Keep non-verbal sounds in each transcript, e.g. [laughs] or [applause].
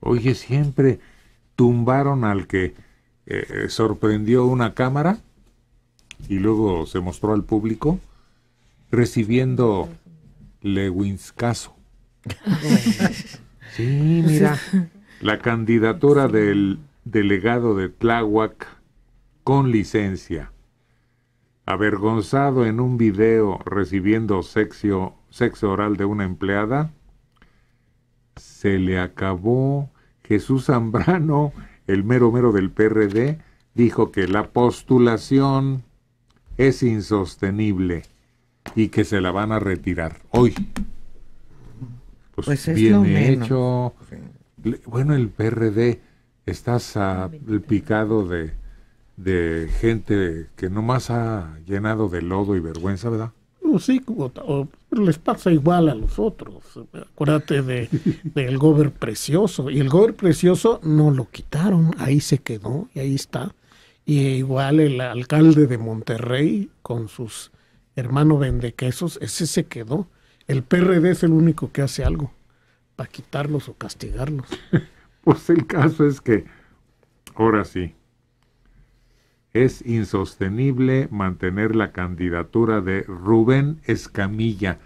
Oye, siempre tumbaron al que eh, eh, sorprendió una cámara y luego se mostró al público recibiendo Lewinscaso. [laughs] Sí, mira, la candidatura del delegado de Tláhuac con licencia, avergonzado en un video recibiendo sexo oral de una empleada, se le acabó. Jesús Zambrano, el mero mero del PRD, dijo que la postulación es insostenible y que se la van a retirar hoy. Pues, pues bien hecho. Bueno, el PRD está salpicado de, de gente que nomás ha llenado de lodo y vergüenza, ¿verdad? Pues sí, como pero les pasa igual a los otros. Acuérdate de, del gober precioso. Y el gober precioso no lo quitaron, ahí se quedó y ahí está. Y igual el alcalde de Monterrey con sus hermanos vendequesos, ese se quedó. El PRD es el único que hace algo para quitarlos o castigarlos. [laughs] Pues el caso es que ahora sí, es insostenible mantener la candidatura de Rubén Escamilla,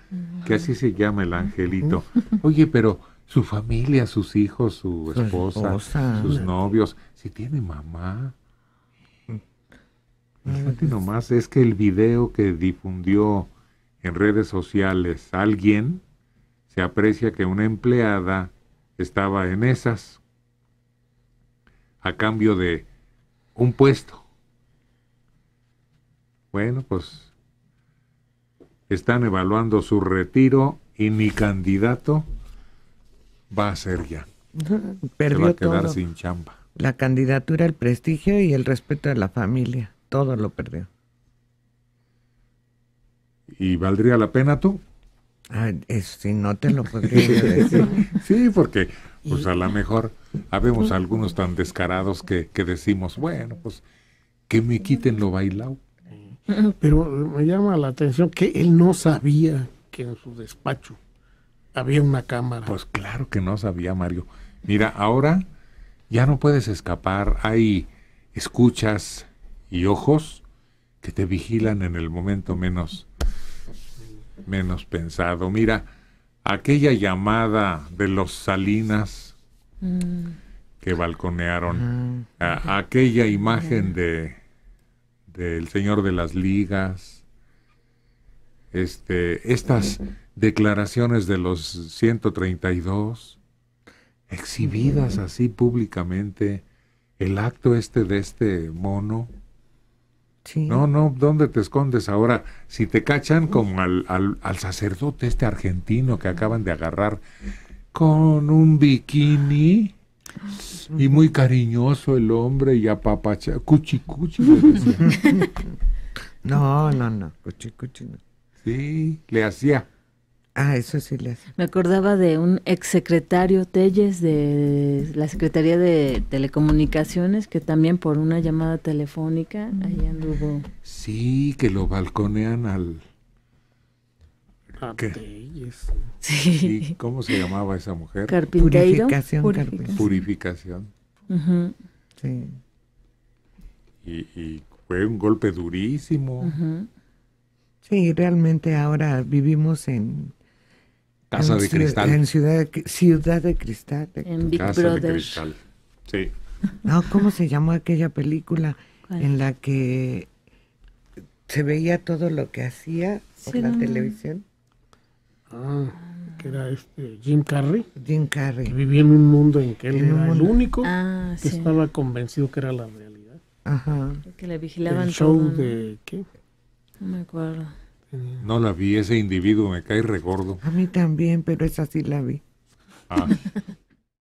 que así se llama el angelito. Oye, pero su familia, sus hijos, su esposa, sus novios, si tiene mamá. Fíjate nomás, es que el video que difundió en redes sociales alguien, se aprecia que una empleada estaba en esas a cambio de un puesto bueno, pues están evaluando su retiro y mi candidato va a ser ya. Perdió [laughs] va a quedar sin chamba. La candidatura, el prestigio y el respeto de la familia. Todo lo perdió. ¿Y valdría la pena tú? si no te lo podría [laughs] decir. sí, porque pues a lo mejor habemos algunos tan descarados que, que decimos, bueno, pues que me quiten lo bailado. Pero me llama la atención que él no sabía que en su despacho había una cámara. Pues claro que no sabía, Mario. Mira, ahora ya no puedes escapar. Hay escuchas y ojos que te vigilan en el momento menos, menos pensado. Mira, aquella llamada de los Salinas mm. que balconearon, aquella imagen de del señor de las ligas, este, estas declaraciones de los 132, exhibidas así públicamente, el acto este de este mono. No, no, ¿dónde te escondes ahora? Si te cachan con al, al sacerdote este argentino que acaban de agarrar con un bikini y muy cariñoso el hombre y apapacha, cuchi cuchi. [laughs] no, no, no, cuchi no. Sí, le hacía. Ah, eso sí le hacía. Me acordaba de un exsecretario Telles de la Secretaría de Telecomunicaciones que también por una llamada telefónica ahí mm. anduvo. Sí, que lo balconean al Ah, cómo se llamaba esa mujer? Purificación. Purificación. Sí. Y, fue un golpe durísimo. Sí, realmente ahora vivimos en... Casa de cristal. En ciudad, ciudad de cristal. En Big Casa de cristal. Sí. No, ¿cómo se llamó aquella película en la que se veía todo lo que hacía por la televisión? Ah, ah, que era este Jim Carrey. Jim Carrey. Que vivía en un mundo en que él era el único ah, que estaba convencido que era la realidad. Ajá. Que le vigilaban el show de qué? No me acuerdo. No la vi, ese individuo me cae regordo. A mí también, pero esa sí la vi. Ah. [laughs]